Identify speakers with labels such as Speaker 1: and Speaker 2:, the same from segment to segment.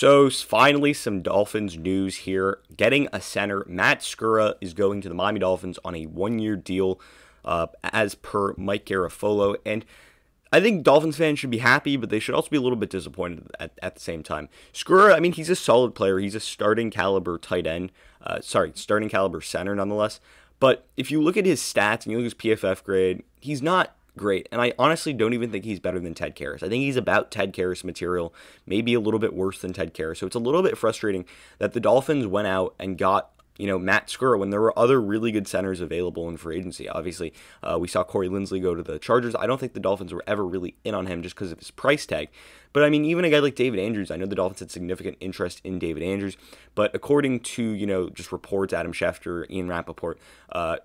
Speaker 1: So, finally, some Dolphins news here. Getting a center, Matt Skura is going to the Miami Dolphins on a one year deal, uh, as per Mike Garafolo. And I think Dolphins fans should be happy, but they should also be a little bit disappointed at, at the same time. Skura, I mean, he's a solid player. He's a starting caliber tight end, uh, sorry, starting caliber center nonetheless. But if you look at his stats and you look at his PFF grade, he's not great. And I honestly don't even think he's better than Ted Karras. I think he's about Ted Karras material, maybe a little bit worse than Ted Karras. So it's a little bit frustrating that the Dolphins went out and got you know, Matt Skura when there were other really good centers available in free agency. Obviously, uh, we saw Corey Lindsley go to the Chargers. I don't think the Dolphins were ever really in on him just because of his price tag. But I mean, even a guy like David Andrews, I know the Dolphins had significant interest in David Andrews, but according to, you know, just reports, Adam Schefter, Ian Rappaport, uh,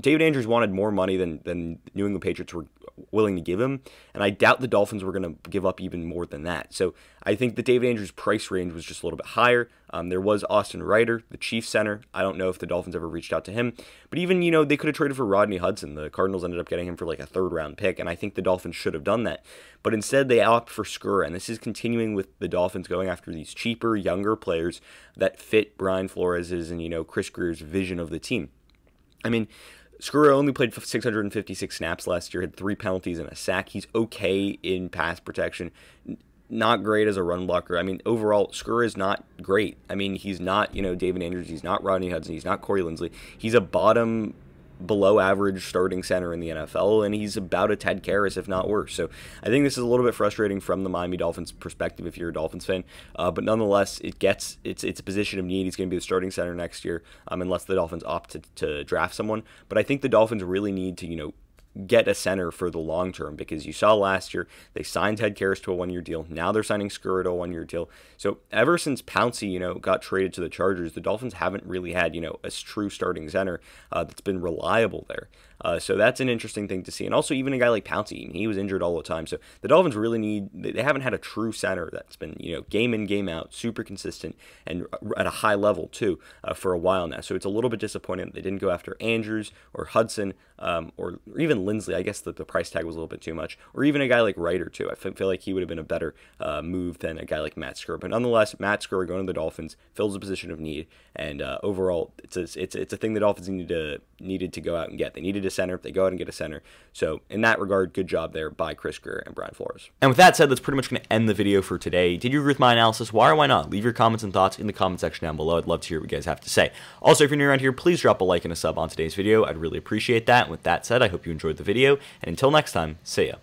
Speaker 1: David Andrews wanted more money than than New England Patriots were willing to give him, and I doubt the Dolphins were going to give up even more than that. So I think the David Andrews price range was just a little bit higher. Um, there was Austin Ryder, the Chief center. I don't know if the Dolphins ever reached out to him, but even you know they could have traded for Rodney Hudson. The Cardinals ended up getting him for like a third round pick, and I think the Dolphins should have done that, but instead they opt for Skura, and this is continuing with the Dolphins going after these cheaper, younger players that fit Brian Flores's and you know Chris Greer's vision of the team. I mean, Skura only played 656 snaps last year, had three penalties and a sack. He's okay in pass protection, not great as a run blocker. I mean, overall, Skura is not great. I mean, he's not, you know, David Andrews, he's not Rodney Hudson, he's not Corey Lindsley. He's a bottom below average starting center in the NFL, and he's about a Ted Karras, if not worse. So I think this is a little bit frustrating from the Miami Dolphins perspective if you're a Dolphins fan, uh, but nonetheless, it gets it's it's a position of need. He's going to be the starting center next year, um, unless the Dolphins opt to, to draft someone. But I think the Dolphins really need to you know get a center for the long term because you saw last year they signed Ted Karras to a one year deal. Now they're signing Skura to a one year deal. So ever since Pouncey, you know, got traded to the Chargers, the Dolphins haven't really had, you know, a true starting center uh, that's been reliable there. Uh, so that's an interesting thing to see. And also even a guy like Pouncey, he was injured all the time. So the Dolphins really need, they haven't had a true center that's been, you know, game in, game out, super consistent and at a high level too uh, for a while now. So it's a little bit disappointing that they didn't go after Andrews or Hudson um, or even Lindsley, I guess the, the price tag was a little bit too much, or even a guy like Ryder too. I feel like he would have been a better uh, move than a guy like Matt Skura. But nonetheless, Matt Skura going to the Dolphins fills a position of need, and uh, overall, it's a, it's it's a thing the Dolphins needed to needed to go out and get. They needed a center. They go out and get a center. So in that regard, good job there by Chris Greer and Brian Flores. And with that said, that's pretty much going to end the video for today. Did you agree with my analysis? Why or why not? Leave your comments and thoughts in the comment section down below. I'd love to hear what you guys have to say. Also, if you're new around here, please drop a like and a sub on today's video. I'd really appreciate that. And with that said, I hope you enjoyed enjoyed the video, and until next time, see ya.